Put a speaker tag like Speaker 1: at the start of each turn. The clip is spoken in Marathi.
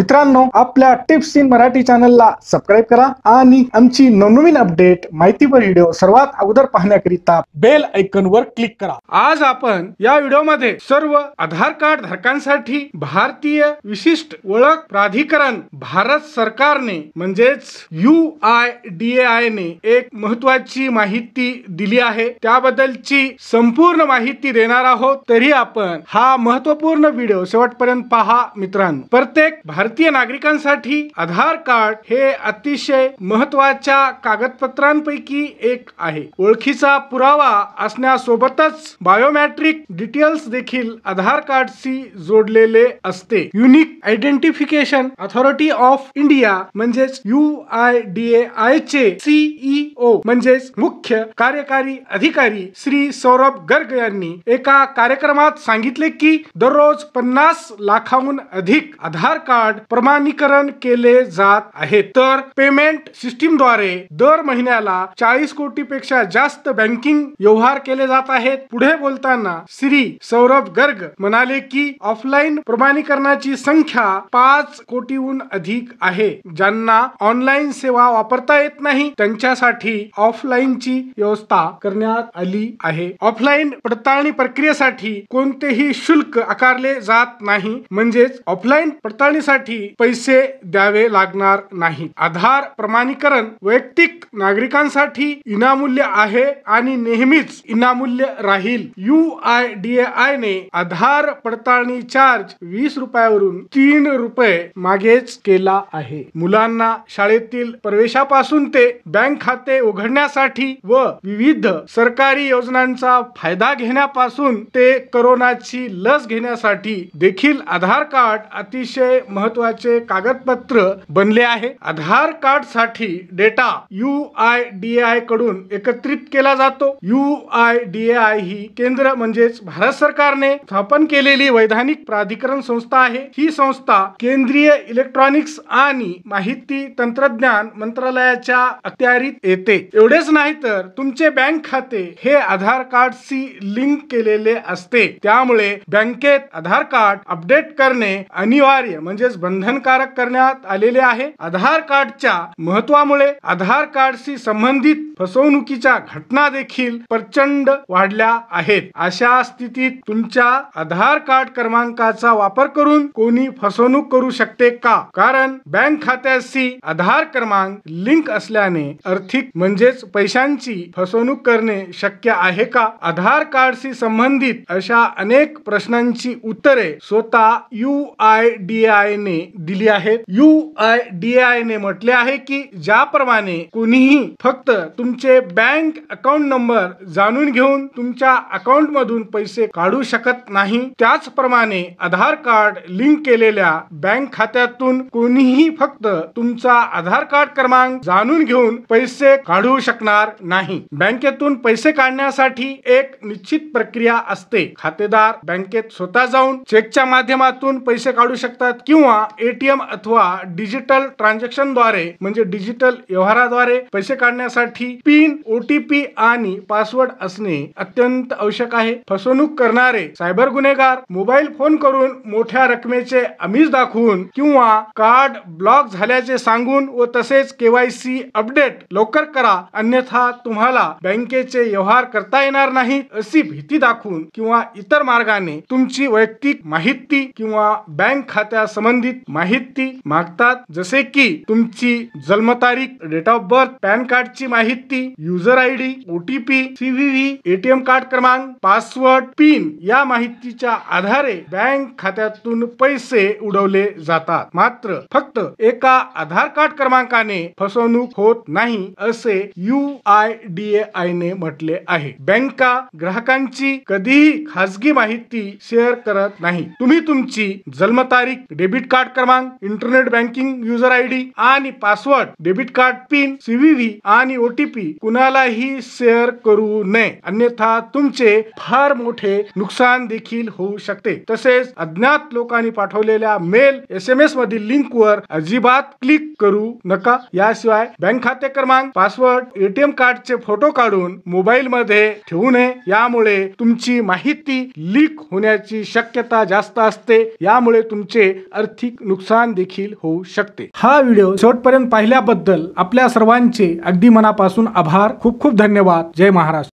Speaker 1: मित्रांनो आपल्या टिप्स इन मराठी चॅनलला सबस्क्राईब करा आणि आमची नवनवीन अपडेट माहितीपर व्हिडिओ सर्वात अगोदर पाहण्याकरिता बेल ऐकन वर क्लिक करा आज आपण या व्हिडिओमध्ये सर्व आधार कार्ड धारकांसाठी भारतीय विशिष्ट ओळख प्राधिकरण भारत सरकारने म्हणजेच U I D A I ने एक महत्वाची माहिती दिली आहे त्याबद्दलची संपूर्ण माहिती देणार आहोत तरी आपण हा महत्वपूर्ण व्हिडिओ शेवटपर्यंत पहा मित्रांनो प्रत्येक भारतीय भारतीय नागरिकांसाठी आधार कार्ड हे अतिशय महत्वाच्या कागदपत्रांपैकी एक आहे ओळखीचा पुरावा असण्यासोबतच बायोमॅट्रिक डिटेल्स देखील आधार कार्डशी जोडलेले असते unique identification authority of India म्हणजेच U I D A I चे सीईओ e म्हणजेच मुख्य कार्यकारी अधिकारी श्री सौरभ गर्ग यांनी एका कार्यक्रमात सांगितले की दररोज पन्नास लाखाहून अधिक आधार कार्ड कार्ड प्रमाणीकरण केले जात आहे तर पेमेंट सिस्टीमद्वारे दर महिन्याला चाळीस कोटी पेक्षा जास्त बँकिंग व्यवहार केले जात आहेत पुढे बोलताना श्री सौरभ गर्ग म्हणाले की ऑफलाईन प्रमाणीकरणाची संख्या पाच कोटीहून अधिक आहे ज्यांना ऑनलाईन सेवा वापरता येत नाही त्यांच्यासाठी ची व्यवस्था करण्यात आली आहे ऑफलाईन पडताळणी प्रक्रियेसाठी कोणतेही शुल्क आकारले जात नाही म्हणजेच ऑफलाईन पडताळणीसाठी करण्यासाठी पैसे द्यावे लागणार नाही आधार प्रमाणीकरण वैयक्तिक नागरिकांसाठी इनामूल्य आहे आणि नेहमीच इनामूल्य राहील यू आय डी आय ने आधार पडताळणी चार्ज वीस रुपयावरून तीन रुपये मागेच केला आहे मुलांना शाळेतील प्रवेशापासून ते बँक खाते उघडण्यासाठी व विविध सरकारी योजनांचा फायदा घेण्यापासून ते करोनाची लस घेण्यासाठी देखील आधार कार्ड अतिशय महत्व महत्वाचे कागदपत्र बनले आहे आधार कार्ड साठी data U I D I कडून एकत्रित केला जातो यू आय डी आय ही केंद्र म्हणजेच भारत सरकारने स्थापन केलेली वैधानिक प्राधिकरण संस्था आहे ही संस्था केंद्रीय इलेक्ट्रॉनिक्स आणि माहिती तंत्रज्ञान मंत्रालयाच्या अखत्यारीत येते एवढेच नाही तर तुमचे बँक खाते हे आधार कार्ड सी लिंक केलेले असते त्यामुळे बँकेत आधार कार्ड अपडेट करणे अनिवार्य म्हणजेच बंधनकारक करण्यात आलेले आहे आधार कार्डच्या महत्वामुळे आधार कार्डशी संबंधित फसवणुकीच्या घटना देखील प्रचंड वाढल्या आहेत अशा स्थितीत तुमच्या आधार कार्ड क्रमांकाचा वापर करून कोणी फसवणूक करू शकते का कारण बँक खात्याशी आधार क्रमांक लिंक असल्याने आर्थिक म्हणजेच पैशांची फसवणूक करणे शक्य आहे का आधार कार्डशी संबंधित अशा अनेक प्रश्नांची उत्तरे स्वतः यू आय डी आय ने दिली आहेत यू आय डी आय ने म्हटले आहे की ज्याप्रमाणे कोणीही फक्त तुमचे बँक अकाउंट नंबर जाणून घेऊन तुमच्या अकाउंट मधून पैसे काढू शकत नाही त्याचप्रमाणे आधार कार्ड लिंक केलेल्या बँक खात्यातून कोणीही फक्त तुमचा आधार कार्ड क्रमांक जाणून घेऊन पैसे काढू शकणार नाही बँकेतून पैसे काढण्यासाठी एक निश्चित प्रक्रिया असते खातेदार बँकेत स्वतः जाऊन चेकच्या माध्यमातून पैसे काढू शकतात किंवा एटीएम अथवा डिजिटल ट्रान्झॅक्शनद्वारे म्हणजे डिजिटल व्यवहाराद्वारे पैसे काढण्यासाठी पिन ओटीपी आणि पासवर्ड असणे अत्यंत आवश्यक आहे फसवणूक करणारे सायबर गुन्हेगार मोबाईल फोन करून मोठ्या रकमेचे अमीज दाखवून किंवा कार्ड ब्लॉक झाल्याचे सांगून व तसेच केवायसी अपडेट लवकर करा अन्यथा तुम्हाला बँकेचे व्यवहार करता येणार नाही अशी भीती दाखवून किंवा इतर मार्गाने तुमची वैयक्तिक माहिती किंवा बँक खात्यासंबंधी संबंधित माहिती मागतात जसे की तुमची जन्मतारीख डेट ऑफ बर्थ पॅन कार्डची माहिती user I D OTP CV ATM card क्रमांक पासवर्ड पिन या माहितीच्या आधारे बँक खात्यातून पैसे उडवले जातात मात्र फक्त एका आधार कार्ड क्रमांकाने फसवणूक होत नाही असे U I D A I ने म्हटले आहे बँका ग्राहकांची कधीही खासगी माहिती शेअर करत नाही तुम्ही तुमची जन्मतारीख डेबिट कार्ड कार्ड क्रमांक internet banking user I D आणि password debit card PIN CVV आणि ओटीपी कुणालाही शेअर करू नये अन्यथा तुमचे फार मोठे नुकसान देखील होऊ शकते तसेच अज्ञात लोकांनी पाठवलेल्या मेल एस एम एस मधील लिंक वर अजिबात क्लिक करू नका याशिवाय बँक खाते क्रमांक पासवर्ड एटीएम कार्डचे फोटो काढून मोबाईल मध्ये ठेवू नये यामुळे तुमची माहिती लीक होण्याची शक्यता जास्त असते यामुळे तुमचे आर्थिक आर्थिक नुकसान देखील होऊ शकते हा व्हिडिओ शेवटपर्यंत पाहिल्याबद्दल आपल्या सर्वांचे अगदी मनापासून आभार खूप खूप धन्यवाद जय महाराष्ट्र